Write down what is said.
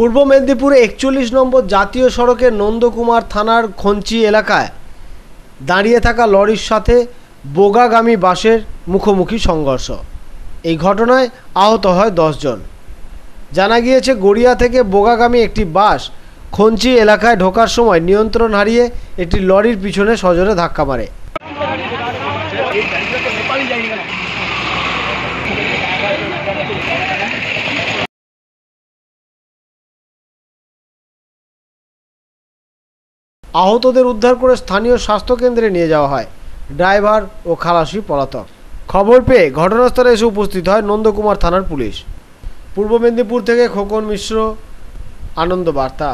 পূর্ব মেদিনীপুরে একচল্লিশ নম্বর জাতীয় সড়কের নন্দকুমার থানার খঞ্চি এলাকায় দাঁড়িয়ে থাকা লরির সাথে বোগাগামী বাসের মুখোমুখি সংঘর্ষ এই ঘটনায় আহত হয় দশজন জানা গিয়েছে গড়িয়া থেকে বোগাগামী একটি বাস খঞ্চি এলাকায় ঢোকার সময় নিয়ন্ত্রণ হারিয়ে একটি লরির পিছনে সজোরে ধাক্কা মারে আহতদের উদ্ধার করে স্থানীয় স্বাস্থ্যকেন্দ্রে নিয়ে যাওয়া হয় ড্রাইভার ও খালাসি পলাতক খবর পেয়ে ঘটনাস্থলে এসে উপস্থিত হয় নন্দকুমার থানার পুলিশ পূর্ব মেদিনীপুর থেকে খোকন মিশ্র আনন্দ বার্তা